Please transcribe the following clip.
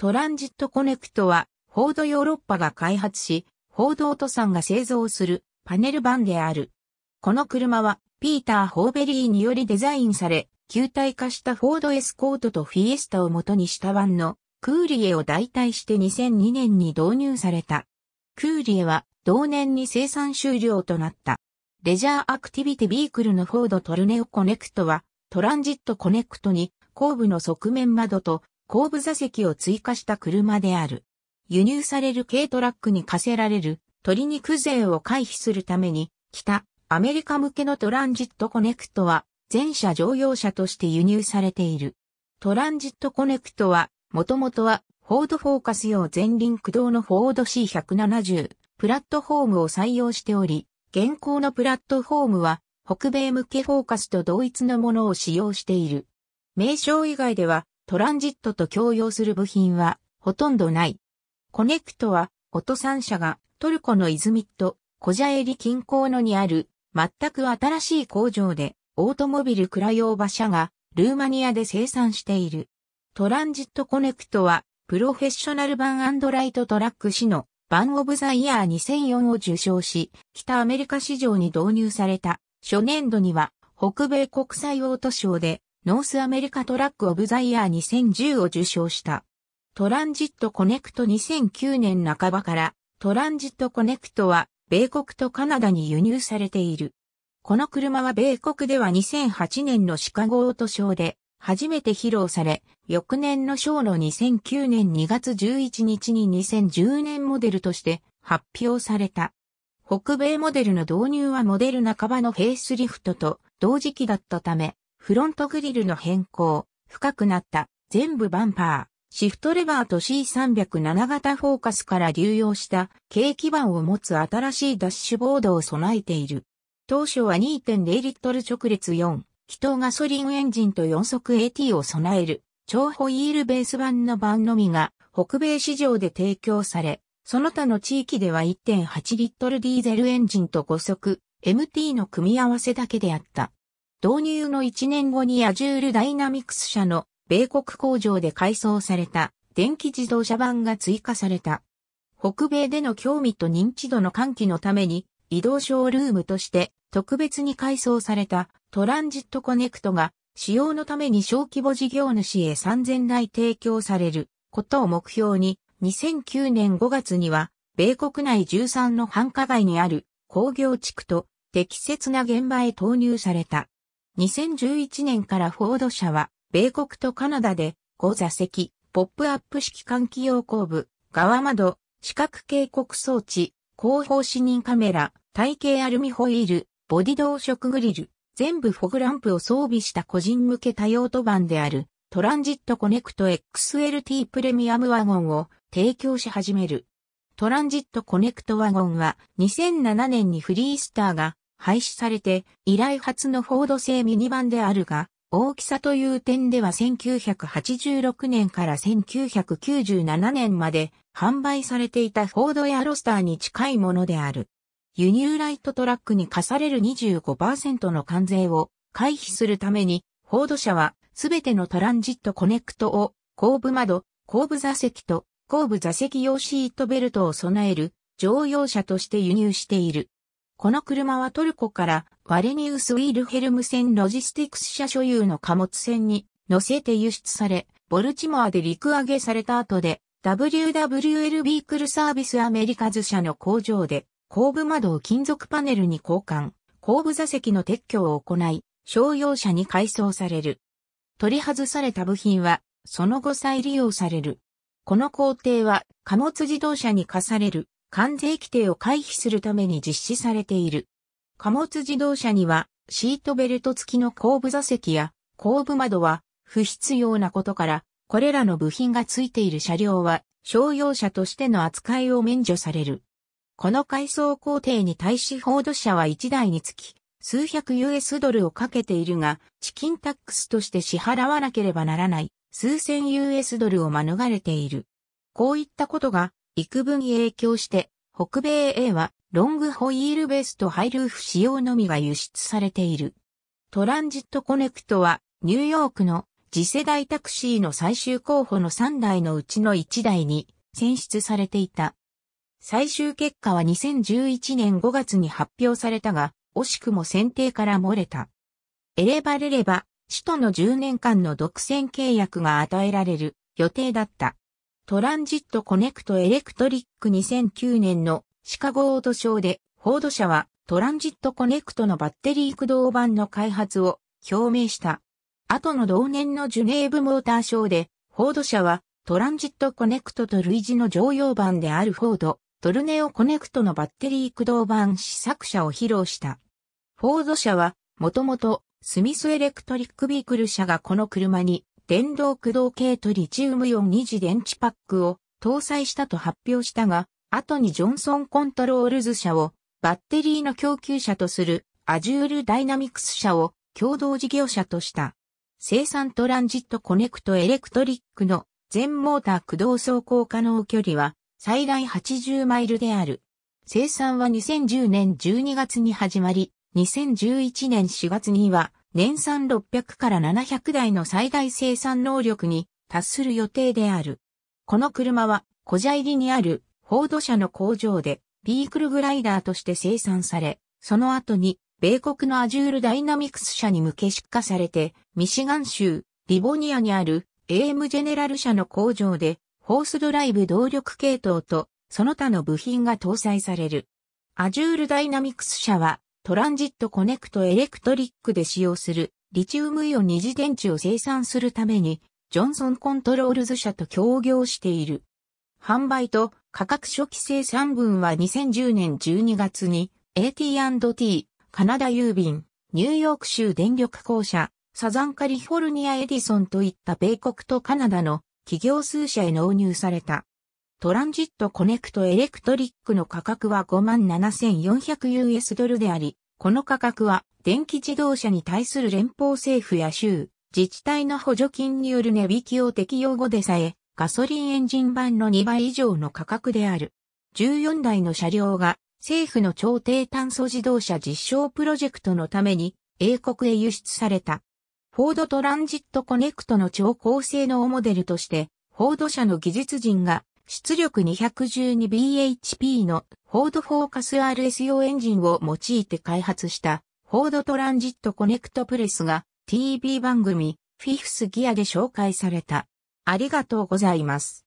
トランジットコネクトは、フォードヨーロッパが開発し、フォードオートさんが製造するパネル版である。この車は、ピーター・ホーベリーによりデザインされ、球体化したフォードエスコートとフィエスタを元にした版のクーリエを代替して2002年に導入された。クーリエは同年に生産終了となった。レジャーアクティビティビークルのフォードトルネオコネクトはトランジットコネクトに後部の側面窓と後部座席を追加した車である。輸入される軽トラックに課せられる鶏肉税を回避するために、北アメリカ向けのトランジットコネクトは全車乗用車として輸入されている。トランジットコネクトは、もともとはフォードフォーカス用前輪駆動のフォード C170 プラットフォームを採用しており、現行のプラットフォームは北米向けフォーカスと同一のものを使用している。名称以外ではトランジットと共用する部品はほとんどない。コネクトは、オト3社がトルコのイズミット、コジャエリ近郊のにある全く新しい工場でオートモビルクラヨーバ社がルーマニアで生産している。トランジットコネクトはプロフェッショナル版アンドライトトラック誌のバンオブザイヤー2004を受賞し、北アメリカ市場に導入された初年度には北米国際オートショーでノースアメリカトラックオブザイヤー2010を受賞した。トランジットコネクト2009年半ばからトランジットコネクトは米国とカナダに輸入されている。この車は米国では2008年のシカゴオートショーで初めて披露され、翌年のショーの2009年2月11日に2010年モデルとして発表された。北米モデルの導入はモデル半ばのフェイスリフトと同時期だったため、フロントグリルの変更、深くなった全部バンパー、シフトレバーと C307 型フォーカスから流用した軽基板を持つ新しいダッシュボードを備えている。当初は2.0リットル直列4、気筒ガソリンエンジンと4速 AT を備える、超ホイールベース版の版のみが北米市場で提供され、その他の地域では1.8リットルディーゼルエンジンと5速 MT の組み合わせだけであった。導入の1年後にアジュールダイナミクス社の米国工場で改装された電気自動車版が追加された。北米での興味と認知度の喚起のために移動ショールームとして特別に改装されたトランジットコネクトが使用のために小規模事業主へ3000台提供されることを目標に2009年5月には米国内13の繁華街にある工業地区と適切な現場へ投入された。2011年からフォード社は、米国とカナダで、5座席、ポップアップ式換気用後部、側窓、四角警告装置、後方視認カメラ、体型アルミホイール、ボディ同色グリル、全部フォグランプを装備した個人向け多用途版である、トランジットコネクト XLT プレミアムワゴンを提供し始める。トランジットコネクトワゴンは2007年にフリースターが廃止されて、以来初のフォード製ミニバンであるが、大きさという点では1986年から1997年まで販売されていたフォードやロスターに近いものである。輸入ライトトラックに課される25%の関税を回避するために、フォード社はすべてのトランジットコネクトを後部窓、後部座席と後部座席用シートベルトを備える乗用車として輸入している。この車はトルコからワレニウス・ウィルヘルム船ロジスティクス社所有の貨物船に乗せて輸出され、ボルチモアで陸揚げされた後で w w l ビークルサービスアメリカズ社の工場で後部窓を金属パネルに交換、後部座席の撤去を行い、商用車に改装される。取り外された部品は、その後再利用される。この工程は貨物自動車に課される関税規定を回避するために実施されている。貨物自動車にはシートベルト付きの後部座席や後部窓は不必要なことから、これらの部品が付いている車両は商用車としての扱いを免除される。この改装工程に対しフォードは1台につき、数百 US ドルをかけているが、チキンタックスとして支払わなければならない、数千 US ドルを免れている。こういったことが、幾分影響して、北米へはロングホイールベストハイルーフ仕様のみが輸出されている。トランジットコネクトはニューヨークの次世代タクシーの最終候補の3台のうちの1台に選出されていた。最終結果は2011年5月に発表されたが、惜しくも選定から漏れた。エレバレレバ、首都の10年間の独占契約が与えられる予定だった。トランジットコネクトエレクトリック2009年のシカゴオートショーで、フォード社はトランジットコネクトのバッテリー駆動版の開発を表明した。後の同年のジュネーブモーターショーで、フォード社はトランジットコネクトと類似の常用版であるフォード、トルネオコネクトのバッテリー駆動版試作車を披露した。フォード社は、もともとスミスエレクトリックビークル社がこの車に電動駆動系とリチウムイオン2次電池パックを搭載したと発表したが、後にジョンソンコントロールズ社をバッテリーの供給者とする Azure Dynamics 社を共同事業者とした。生産トランジットコネクトエレクトリックの全モーター駆動走行可能距離は最大80マイルである。生産は2010年12月に始まり、2011年4月には年産600から700台の最大生産能力に達する予定である。この車は、小砂入りにあるフォード社の工場で、ビークルグライダーとして生産され、その後に、米国のアジュールダイナミクス社に向け出荷されて、ミシガン州、リボニアにある AM ジェネラル社の工場で、ホースドライブ動力系統と、その他の部品が搭載される。アジュールダイナミクス社は、トランジットコネクトエレクトリックで使用するリチウムイオン二次電池を生産するために、ジョンソンコントロールズ社と協業している。販売と価格初期生産分は2010年12月に AT&T、カナダ郵便、ニューヨーク州電力公社、サザンカリフォルニアエディソンといった米国とカナダの企業数社へ納入された。トランジットコネクトエレクトリックの価格は 57,400US ドルであり、この価格は電気自動車に対する連邦政府や州、自治体の補助金による値引きを適用後でさえ、ガソリンエンジン版の2倍以上の価格である。14台の車両が政府の超低炭素自動車実証プロジェクトのために英国へ輸出された。フォードトランジットコネクトの超高性能モデルとして、フォード社の技術人が出力 212bhp のフォードフォーカス RS 用エンジンを用いて開発したフォードトランジットコネクトプレスが TV 番組フィフスギアで紹介された。ありがとうございます。